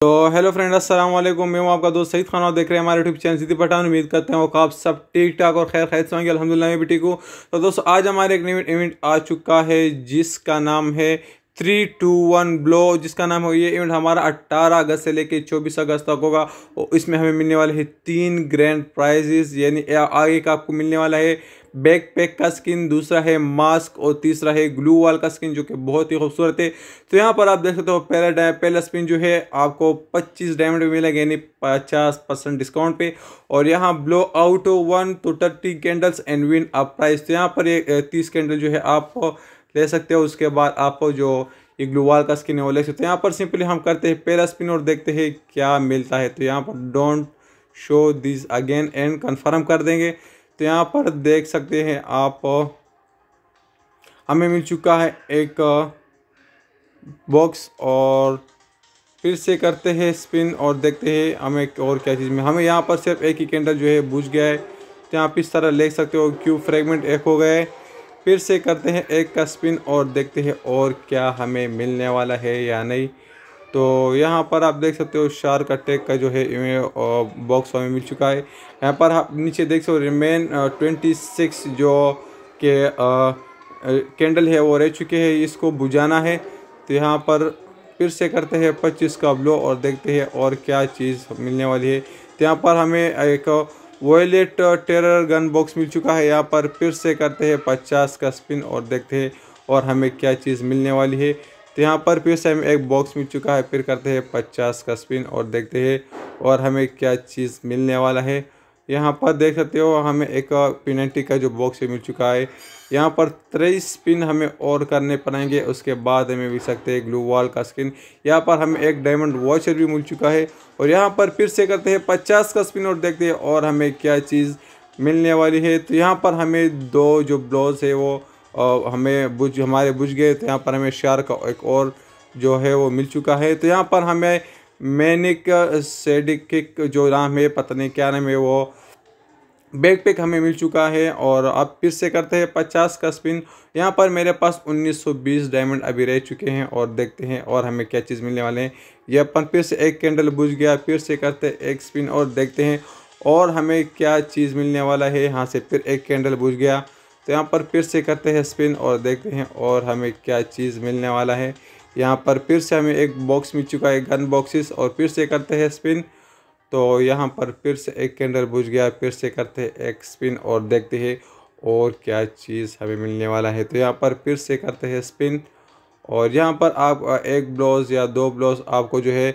तो hello friend अस्सलाम वालेकुम मैं हूं आपका दोस्त सईद खान और देख रहे हैं हमारे यूट्यूब चैनल सीधी पठान उम्मीद करते हैं वो आप सब ठीक ठाक और खैर खैर से होंगे अलहमदिल्ला मैं भी ठीक हूँ तो दोस्तों आज हमारे एक नई इवेंट आ चुका है जिसका नाम है थ्री टू वन ब्लो जिसका नाम हो ये इवेंट हमारा अट्ठारह अगस्त से लेकर चौबीस अगस्त तक होगा और इसमें हमें मिलने वाले हैं तीन ग्रैंड प्राइजेज यानी आगे का आपको मिलने वाला है बैक पैक का स्किन दूसरा है मास्क और तीसरा है ग्लू वाल का स्किन जो कि बहुत ही खूबसूरत है तो यहाँ पर आप देख सकते हो पहला पहला स्पिन जो है आपको पच्चीस डायमंड मिलेगा यानी पचास परसेंट डिस्काउंट पे और यहाँ blow out one to thirty candles and win up prize तो यहाँ पर ये तीस कैंडल जो है आप ले सकते हो उसके बाद आप जो ये वाल का स्किन है वो ले सकते हो यहाँ पर सिंपली हम करते हैं पहला स्पिन और देखते हैं क्या मिलता है तो यहाँ पर don't show this again and confirm कर देंगे तो यहाँ पर देख सकते हैं आप हमें मिल चुका है एक बॉक्स और फिर से करते हैं स्पिन और देखते हैं हमें और क्या चीज़ में हमें यहाँ पर सिर्फ एक ही कैंडल जो है बुझ गया है तो यहाँ पर इस तरह ले सकते हो क्यूब फ्रेगमेंट एक हो गए फिर से करते हैं एक का स्पिन और देखते हैं और क्या हमें मिलने वाला है या नहीं तो यहाँ पर आप देख सकते हो शार्क अटैक का जो है बॉक्स हमें मिल चुका है यहाँ पर आप नीचे देख सकते हो रिमेन ट्वेंटी सिक्स जो के कैंडल है वो रह चुके हैं इसको बुझाना है तो यहाँ पर फिर से करते हैं पच्चीस का ब्लो और देखते हैं और क्या चीज़ मिलने वाली है तो यहाँ पर हमें एक वॉयलेट टेरर गन बॉक्स मिल चुका है यहाँ पर फिर से करते हैं पचास का स्पिन और देखते हैं और हमें क्या चीज़ मिलने वाली है तो यहाँ पर फिर से हमें एक बॉक्स मिल चुका है फिर करते हैं पचास का स्पिन और देखते हैं और हमें क्या चीज़ मिलने वाला है यहाँ पर देख सकते हो हमें एक पिनटी का जो बॉक्स मिल चुका है यहाँ पर तेईस स्पिन हमें और करने पड़ेंगे उसके बाद हमें मिल सकते हैं ग्लू वॉल का स्किन यहाँ पर हमें एक डायमंड वॉचर भी मिल चुका है और यहाँ पर फिर से करते हैं पचास का स्पिन और देखते हैं और हमें क्या चीज़ मिलने वाली है तो यहाँ पर हमें दो जो ब्लाउज है वो और हमें बुझ हमारे बुझ गए तो यहाँ पर हमें शेयर का एक और जो है वो मिल चुका है तो यहाँ पर हमें मैनिक सेडिक जो नाम है पता नहीं क्या नाम है वो बैकपैक हमें मिल चुका है और अब फिर से करते हैं पचास का स्पिन यहाँ पर मेरे पास 1920 डायमंड अभी रह चुके हैं और देखते हैं और हमें क्या चीज़ मिलने वाले हैं यह अपन फिर से एक कैंडल बुझ गया फिर से करते एक स्पिन और देखते हैं और हमें क्या चीज़ मिलने वाला है यहाँ से फिर एक कैंडल बुझ गया तो यहाँ पर फिर से करते हैं स्पिन और देखते हैं और हमें क्या चीज़ मिलने वाला है यहाँ पर फिर से हमें एक बॉक्स मिल चुका है गन बॉक्सेस और फिर से करते हैं स्पिन तो यहाँ पर फिर से एक कैंडल बुझ गया फिर से करते हैं एक स्पिन और देखते हैं और क्या चीज़ हमें मिलने वाला है तो यहाँ पर फिर से करते हैं स्पिन और यहाँ पर आप एक ब्लाउज या दो ब्लाउज आपको जो है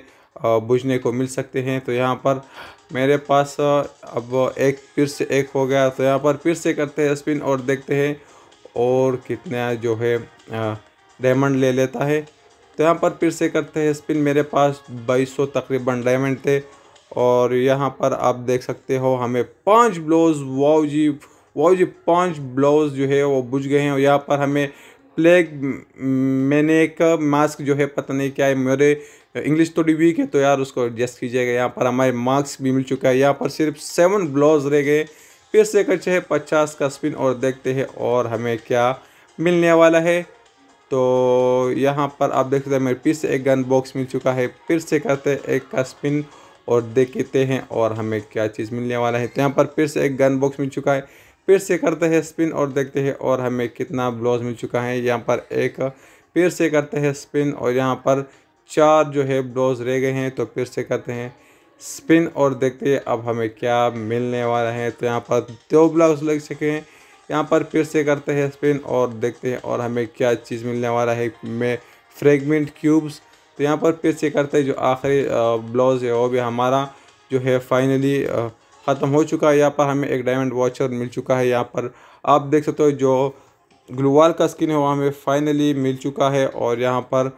बुझने को मिल सकते हैं तो यहाँ पर मेरे पास अब एक फिर से एक हो गया तो यहाँ पर फिर से करते हैं स्पिन और देखते हैं और कितना जो है डायमंड ले लेता है तो यहाँ पर फिर से करते हैं स्पिन मेरे पास 2200 तकरीबन डायमंड थे और यहाँ पर आप देख सकते हो हमें पांच ब्लोज वाओ जी वाओ जी पांच ब्लोज जो है वो बुझ गए हैं और यहाँ पर हमें प्लेग मैंने एक मास्क जो है पता नहीं क्या है मेरे इंग्लिश थोड़ी वीक है तो यार उसको एडजस्ट कीजिएगा यहाँ पर हमारे मार्क्स भी मिल चुका है यहाँ पर सिर्फ सेवन ब्लाउज रह गए फिर से खर्चे है पचास का स्पिन और देखते हैं और हमें क्या मिलने वाला है तो यहाँ पर आप देख सकते हैं मेरे फिर से एक गन बॉक्स मिल चुका है फिर से करते हैं एक का स्पिन और देखते हैं और हमें क्या चीज़ मिलने वाला है तो यहाँ पर फिर से एक गन बॉक्स मिल चुका है फिर से करते हैं स्पिन और देखते हैं और हमें कितना ब्लाउज मिल चुका है यहाँ पर एक फिर से करते हैं स्पिन और यहाँ पर चार जो है डोज रह गए हैं तो फिर से करते हैं स्पिन और देखते हैं अब हमें क्या मिलने वाला है तो यहाँ पर दो ब्लाउज लग सके हैं यहाँ पर फिर से करते हैं स्पिन और देखते हैं और हमें क्या चीज़ मिलने वाला है मैं फ्रेगमेंट क्यूब्स तो यहाँ पर फिर से करते हैं जो आखिरी ब्लाउज है वो भी हमारा जो है फाइनली ख़त्म हो चुका है यहाँ पर हमें एक डायमंड वॉचर मिल चुका है यहाँ पर आप देख सकते हो जो ग्लूवाल का स्किन है वो हमें फाइनली मिल चुका है और यहाँ पर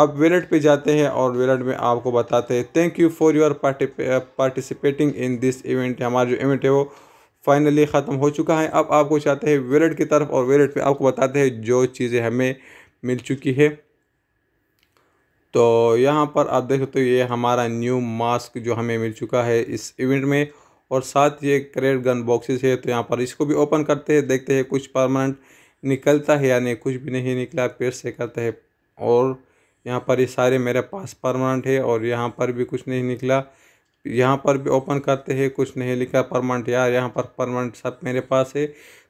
अब वेलेट पे जाते हैं और वेलेट में आपको बताते हैं thank you for your participating in this event हमारा जो इवेंट है वो फाइनली ख़त्म हो चुका है अब आपको चाहते हैं वेलेट की तरफ और वेलेट पे आपको बताते हैं जो चीज़ें हमें मिल चुकी है तो यहाँ पर आप देख सकते हो ये हमारा न्यू मास्क जो हमें मिल चुका है इस इवेंट में और साथ ये क्रेड गन बॉक्सेस है तो यहाँ पर इसको भी ओपन करते हैं देखते हैं कुछ परमानेंट निकलता है या नहीं कुछ भी नहीं निकला पेड़ से करते हैं और यहाँ पर ये सारे मेरे पास परमानेंट है और यहाँ पर भी कुछ नहीं निकला यहाँ पर भी ओपन करते हैं कुछ नहीं लिखा परमानेंट यार यहाँ पर परमानेंट सब मेरे पास है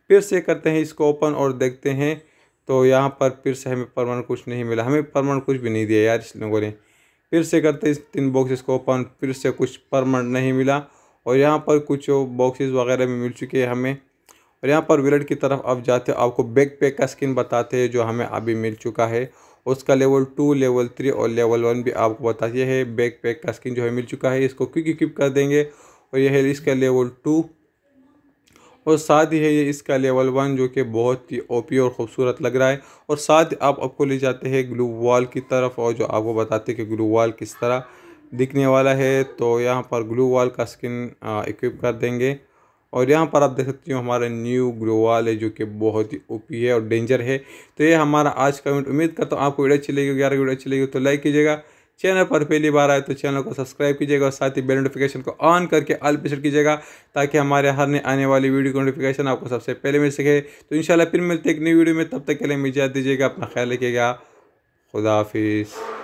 फिर से करते हैं इसको ओपन और देखते हैं तो यहाँ पर फिर से हमें परमानेंट कुछ नहीं मिला हमें परमानेंट कुछ भी नहीं दिया यार इस लोगों ने फिर से करते हैं इस तीन बॉक्सेस को ओपन फिर से कुछ परमानेंट नहीं मिला और यहाँ पर कुछ बॉक्सेस वगैरह भी मिल चुके हैं हमें और यहाँ पर विलेट की तरफ आप जाते हो आपको बैक पैक का स्किन बताते हैं जो हमें अभी मिल चुका है उसका लेवल टू लेवल थ्री और लेवल वन भी आपको बता दिया है बैक पैक का स्किन जो है मिल चुका है इसको क्विक इक्विप कर देंगे और यह है इसका लेवल टू और साथ ही है ये इसका लेवल वन जो कि बहुत ही ओपी और ख़ूबसूरत लग रहा है और साथ ही आप आपको ले जाते हैं ग्लू वॉल की तरफ और जो आपको बताते हैं कि ग्लू वॉल किस तरह दिखने वाला है तो यहाँ पर ग्लू वॉल का स्किन इक्विप कर देंगे और यहाँ पर आप देख सकते हो हमारा न्यू ग्रोवाल है जो कि बहुत ही ओपी है और डेंजर है तो ये हमारा आज का इवेंट उम्मीद करता हूँ आपको वीडियो अच्छी लगी ग्यारह वीडियो अच्छी लगी तो लाइक कीजिएगा चैनल पर पहली बार आए तो चैनल को सब्सक्राइब कीजिएगा और साथ ही बेल नोटिफिकेशन को ऑन करके ऑल पे कीजिएगा ताकि हमारे हर नए आने वाली वीडियो की नोटिफिकेशन आपको सबसे पहले मिल सके तो इंशाल्लाह फिर मिलते एक नई वीडियो में तब तक के लिए मिजात दीजिएगा अपना ख्याल रखिएगा खुदा हाफिज़